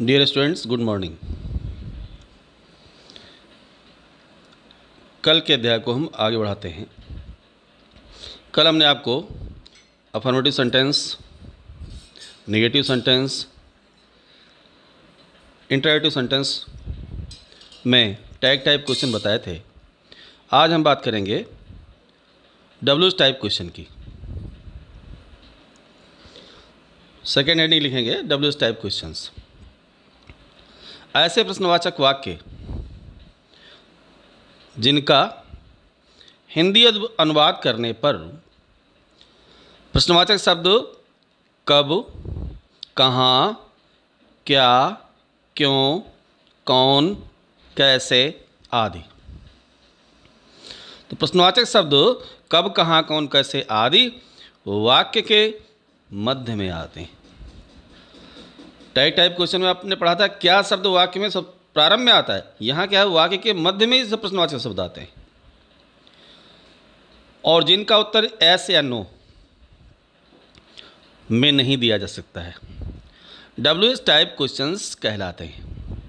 dear students good morning कल के अध्याय को हम आगे बढ़ाते हैं कल हमने आपको affirmative sentence negative sentence interrogative sentence में टैग टाइप क्वेश्चन बताए थे आज हम बात करेंगे डब्ल्यूज टाइप क्वेश्चन की सेकेंड हेडिंग लिखेंगे डब्ल्यूज टाइप क्वेश्चंस ऐसे प्रश्नवाचक वाक्य जिनका हिंदी अनुवाद करने पर प्रश्नवाचक शब्द कब कहाँ क्या क्यों कौन कैसे आदि तो प्रश्नवाचक शब्द कब कहाँ कौन कैसे आदि वाक्य के मध्य में आते हैं टाइप टाइप क्वेश्चन में आपने पढ़ा था क्या शब्द वाक्य में सब प्रारंभ में आता है यहाँ क्या है वाक्य के मध्य में ही सब प्रश्नवाचक शब्द आते हैं और जिनका उत्तर एस या नो में नहीं दिया जा सकता है डब्ल्यू एस टाइप क्वेश्चन कहलाते हैं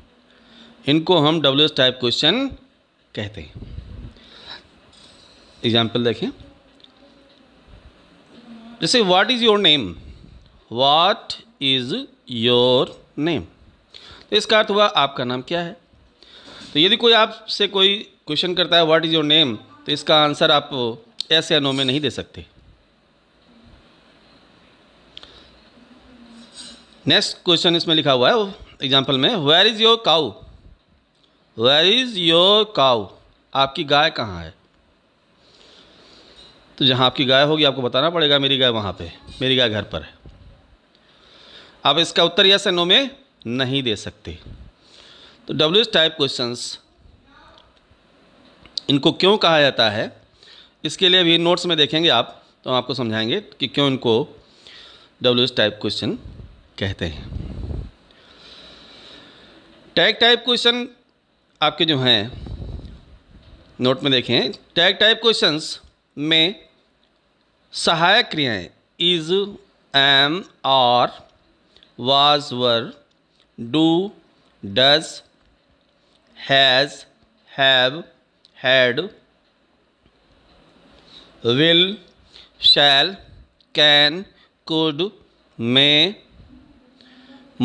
इनको हम डब्ल्यू एस टाइप क्वेश्चन कहते हैं एग्जाम्पल देखें जैसे what is your name what is your name तो इसका अर्थ हुआ आपका नाम क्या है तो यदि कोई आपसे कोई क्वेश्चन करता है व्हाट इज़ योर नेम तो इसका आंसर आप ऐसे या नो में नहीं दे सकते नेक्स्ट क्वेश्चन इसमें लिखा हुआ है एग्जाम्पल में where is your cow where is your cow आपकी गाय कहाँ है तो जहाँ आपकी गाय होगी आपको बताना पड़ेगा मेरी गाय वहाँ पे मेरी गाय घर पर है आप इसका उत्तर यस या में नहीं दे सकते तो डब्ल्यू टाइप क्वेश्चंस इनको क्यों कहा जाता है इसके लिए भी नोट्स में देखेंगे आप तो हम आपको समझाएंगे कि क्यों इनको डब्ल्यू टाइप क्वेश्चन कहते हैं टैग टाइप क्वेश्चन आपके जो हैं नोट में देखें टैग टाइप क्वेश्चंस में सहायक क्रियाएं is am are was were do does has have had will shall can could may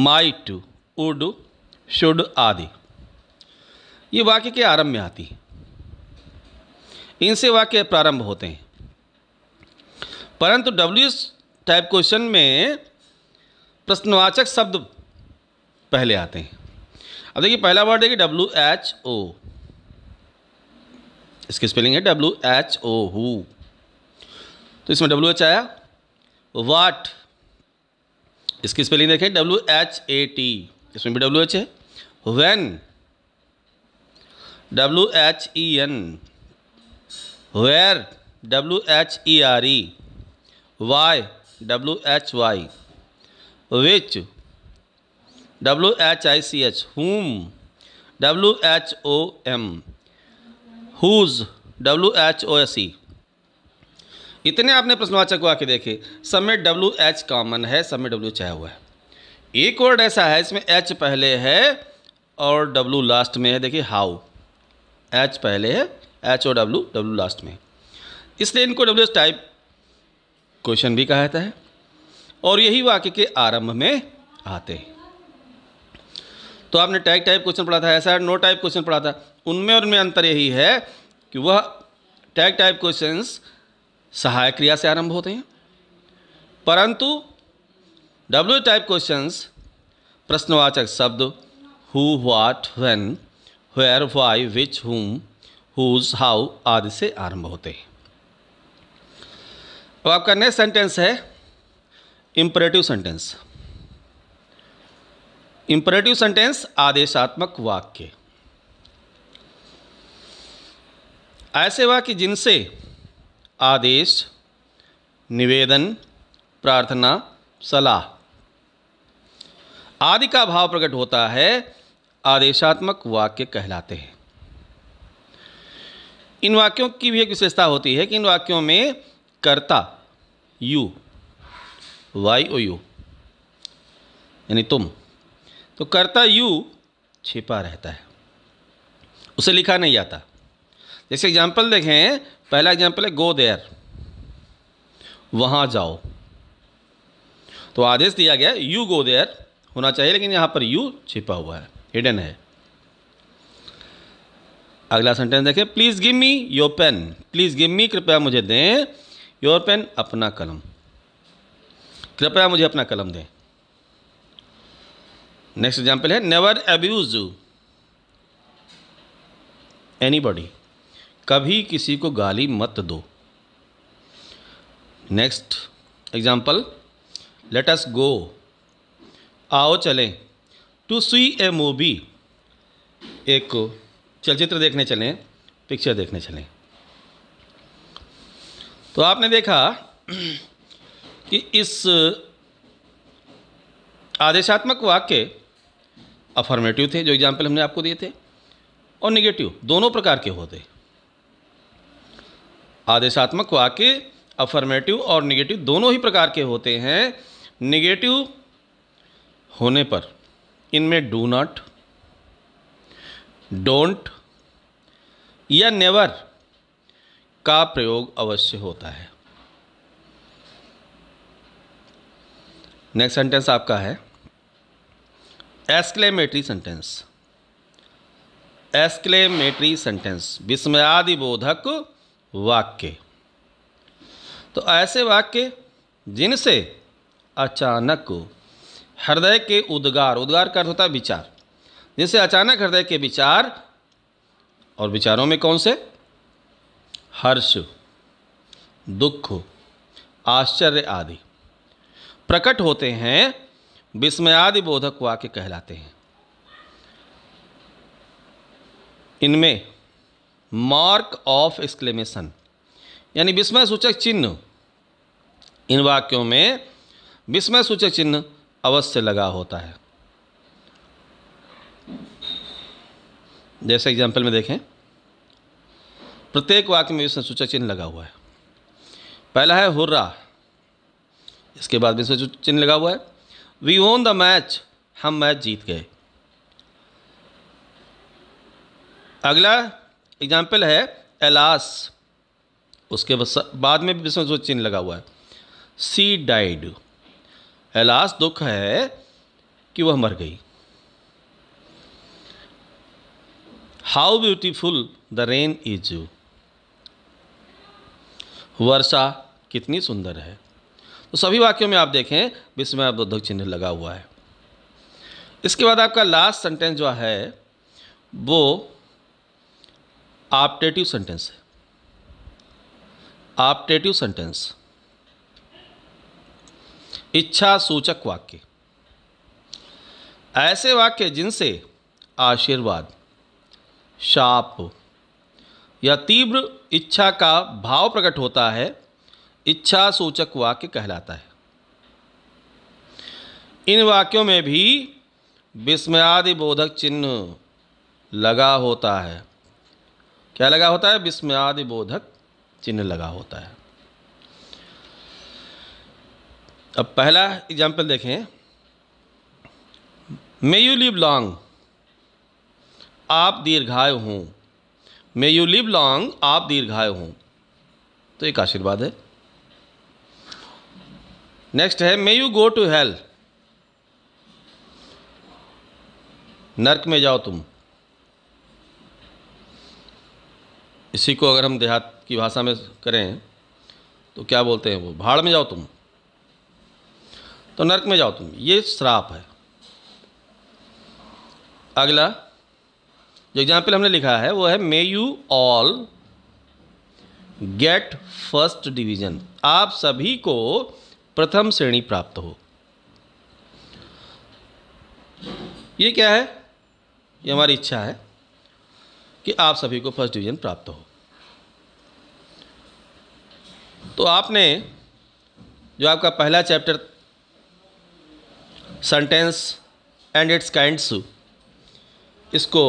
might would should आदि ये वाक्य के आरंभ में आती है इनसे वाक्य प्रारंभ होते हैं परंतु डब्ल्यू टाइप क्वेश्चन में प्रश्नवाचक शब्द पहले आते हैं अब देखिए पहला वर्ड देखिए डब्ल्यू एच ओ इसकी स्पेलिंग है डब्ल्यू एच ओ हु तो इसमें डब्ल्यू एच आया वाट इसकी स्पेलिंग देखें डब्ल्यू एच ए टी इसमें भी डब्ल्यू एच है when W H E N where W H E R E why W H Y which W H I C H whom W H O M whose W H O S E इतने आपने प्रश्नवाचक आके देखे सब में W H common है सब में डब्ल्यू चाहे हुआ है एक वर्ड ऐसा है इसमें एच पहले है और डब्ल्यू लास्ट में है देखिए हाउ एच पहले है H O W W last में इसलिए इनको डब्ल्यू एच टाइप क्वेश्चन भी कहा जाता है और यही वाक्य के आरंभ में आते हैं तो आपने टैग टाइप क्वेश्चन पढ़ा था ऐसा नो टाइप क्वेश्चन पढ़ा था उनमें और उनमें अंतर यही है कि वह टैग टाइप क्वेश्चन सहायक क्रिया से आरंभ होते हैं परंतु डब्ल्यू टाइप क्वेश्चन प्रश्नवाचक शब्द who what when where why which whom whose how आदि से आरंभ होते हैं अब आपका नेक्स्ट सेंटेंस है इंपरेटिव सेंटेंस इंपरेटिव सेंटेंस आदेशात्मक वाक्य ऐसे वाक्य जिनसे आदेश निवेदन प्रार्थना सलाह आदि का भाव प्रकट होता है आदेशात्मक वाक्य कहलाते हैं इन वाक्यों की भी एक विशेषता होती है कि इन वाक्यों में कर्ता यू वाई ओ यू यानी तुम तो करता यू छिपा रहता है उसे लिखा नहीं जाता जैसे एग्जाम्पल देखें पहला एग्जाम्पल है गो देयर वहां जाओ तो आदेश दिया गया यू गो देयर होना चाहिए लेकिन यहां पर यू छिपा हुआ है हिडन है अगला सेंटेंस देखें please give me your pen please give me कृपया मुझे दें योर पेन अपना कलम कृपया मुझे अपना कलम दें नेक्स्ट एग्जाम्पल है नेवर एब्यूज एनी बॉडी कभी किसी को गाली मत दो next example let us go आओ चलें टू सी ए मूवी एक चलचित्र देखने चलें पिक्चर देखने चलें तो आपने देखा कि इस आदेशात्मक वाक्य अफर्मेटिव थे जो एग्जाम्पल हमने आपको दिए थे और निगेटिव दोनों प्रकार के होते आदेशात्मक वाक्य अफर्मेटिव और निगेटिव दोनों ही प्रकार के होते हैं निगेटिव होने पर इनमें डू नॉट डोंट या नेवर का प्रयोग अवश्य होता है नेक्स्ट सेंटेंस आपका है एस्क्लेमेटरी सेंटेंस एस्क्लेमेटरी सेंटेंस विस्मयादिबोधक वाक्य तो ऐसे वाक्य जिनसे अचानक हृदय के उद्गार उद्गार का अर्थ होता है विचार जिनसे अचानक हृदय के विचार और विचारों में कौन से हर्ष दुख आश्चर्य आदि प्रकट होते हैं विस्मयादि बोधक वाक्य कहलाते हैं इनमें मार्क ऑफ एक्सक्लेमेशन यानी विस्मय सूचक चिन्ह इन वाक्यों में विस्मय सूचक चिन्ह अवश्य लगा होता है जैसे एग्जाम्पल में देखें प्रत्येक वाक्य में विस्मय सूचक चिन्ह लगा हुआ है पहला है हुर्रा इसके बाद इसमें जो चिन्ह लगा हुआ है वी ओन द मैच हम मैच जीत गए अगला एग्जाम्पल है एलास उसके बाद में भी इसमें जो चिन्ह लगा हुआ है सी डाइड एलास दुख है कि वह मर गई how beautiful the rain is वर्षा कितनी सुंदर है तो सभी वाक्यों में आप देखें विस्मय बोधक चिन्ह लगा हुआ है इसके बाद आपका लास्ट सेंटेंस जो है वो आपटेटिव सेंटेंस है आपटेटिव सेंटेंस इच्छा सूचक वाक्य ऐसे वाक्य जिनसे आशीर्वाद शाप या तीव्र इच्छा का भाव प्रकट होता है इच्छा सूचक वाक्य कहलाता है इन वाक्यों में भी विस्मयादि बोधक चिन्ह लगा होता है क्या लगा होता है विस्मयादि बोधक चिन्ह लगा होता है अब पहला एग्जाम्पल देखें मे यू लिव लॉन्ग आप दीर्घायु हों मे यू लिव लॉन्ग आप दीर्घायु हों तो एक आशीर्वाद है नेक्स्ट है may you go to hell नर्क में जाओ तुम इसी को अगर हम देहात की भाषा में करें तो क्या बोलते हैं वो भाड़ में जाओ तुम तो नर्क में जाओ तुम ये श्राप है अगला जो एग्जाम्पल हमने लिखा है वो है may you all get first division आप सभी को प्रथम श्रेणी प्राप्त हो ये क्या है ये हमारी इच्छा है कि आप सभी को फर्स्ट डिवीजन प्राप्त हो तो आपने जो आपका पहला chapter sentence and its kinds इसको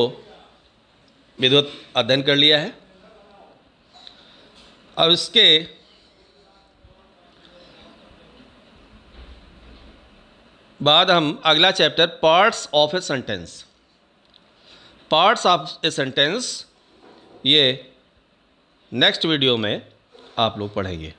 विधिवत अध्ययन कर लिया है अब इसके बाद हम अगला chapter parts of a sentence parts of a sentence ये नेक्स्ट वीडियो में आप लोग पढ़ेंगे